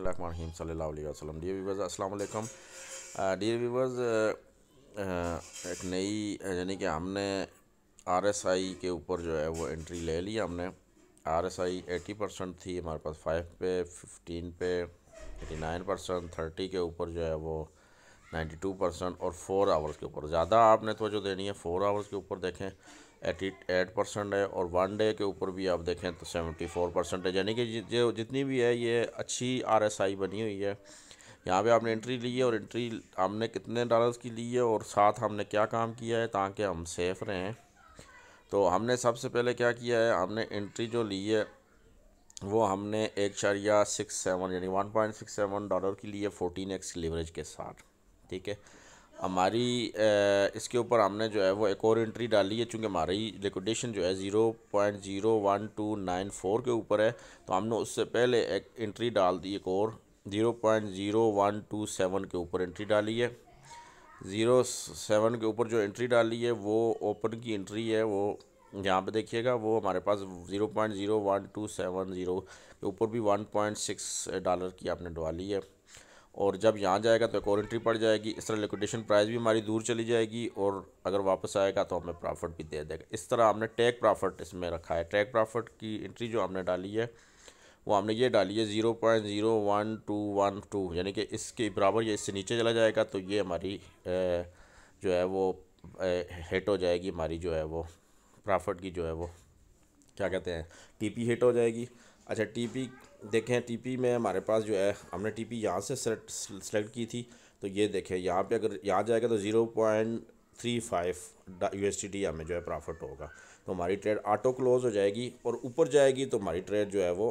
बसमीम सल्लाम dear viewers असलकम डियर व्यूवर्स एक नई uh, यानी कि हमने आर एस आई के ऊपर जो है वो एंट्री ले ली हमने R S I eighty percent थी हमारे पास फाइव पे फिफ्टीन पे एटी नाइन परसेंट थर्टी के ऊपर जो है वो नाइन्टी टू परसेंट और फोर आवर्स के ऊपर ज़्यादा आपने तो जो देनी है फोर आवर्स के ऊपर देखें एटी एट परसेंट है और वन डे के ऊपर भी आप देखें तो सेवेंटी फोर परसेंट है यानी कि जो जितनी भी है ये अच्छी आर एस आई बनी हुई है यहाँ पे आपने एंट्री ली है और एंट्री हमने कितने डॉलर्स की ली है और साथ हमने क्या काम किया है ताकि हम सेफ़ रहें तो हमने सबसे पहले क्या किया है हमने एंट्री जो ली है वो हमने एक या सिक्स सेवन यानी one point six seven dollar की लिए फोर्टीन एक्स लीवरेज के साथ ठीक है हमारी इसके ऊपर हमने जो है वो एक और एंट्री डाली है चूँकि हमारी लिक्विडेशन जो है zero point zero one two nine four के ऊपर है तो हमने उससे पहले एक एंट्री डाल दी एक और zero point zero one two seven के ऊपर एंट्री डाली है ज़ीरो सेवन के ऊपर जो एंट्री डाली है वो ओपन की एंट्री है वो यहाँ पे देखिएगा वो हमारे पास zero point zero one two seven zero के ऊपर भी वन पॉइंट सिक्स डॉलर की आपने डाली है और जब यहाँ जाएगा तो एक और एंट्री पड़ जाएगी इस तरह लिक्विडेशन प्राइस भी हमारी दूर चली जाएगी और अगर वापस आएगा तो हमें प्रॉफिट भी दे देगा इस तरह हमने टैग प्रॉफिट इसमें रखा है टैग प्रॉफिट की एंट्री जो हमने डाली है वो हमने ये डाली है zero point zero one two one two यानी कि इसके बराबर ये इससे नीचे चला जाएगा तो ये हमारी ए, जो है वो हिट हो जाएगी हमारी जो है वो प्रॉफिट की जो है वो क्या कहते हैं पी हिट हो जाएगी अच्छा टीपी देखें टीपी में हमारे पास जो है हमने टीपी यहाँ से सेलेक्ट की थी तो ये देखें यहाँ पे अगर यहाँ जाएगा तो zero point three five U S T हमें जो है प्रॉफिट होगा तो हमारी ट्रेड ऑटो क्लोज़ हो जाएगी और ऊपर जाएगी तो हमारी ट्रेड जो है वो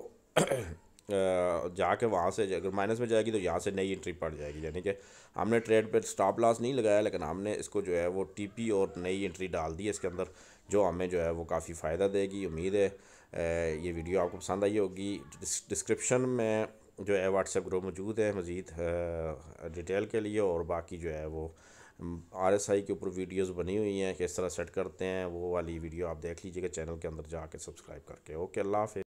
जाके वहाँ से अगर माइनस में जाएगी तो यहाँ से नई एंट्री पड़ जाएगी यानी कि हमने ट्रेड पर स्टॉप लॉस नहीं लगाया लेकिन हमने इसको जो है वो टीपी और नई एंट्री डाल दी इसके अंदर जो हमें जो है वो काफ़ी फ़ायदा देगी उम्मीद है ये वीडियो आपको पसंद आई होगी डिस्क्रिप्शन में जो है व्हाट्सएप ग्रुप मौजूद है मज़ीद डिटेल के लिए और बाकी जो है वो आर एस आई के ऊपर वीडियोस बनी हुई हैं किस तरह सेट करते हैं वो वाली वीडियो आप देख लीजिएगा चैनल के अंदर जाके सब्सक्राइब करके ओके अल्लाह हाफि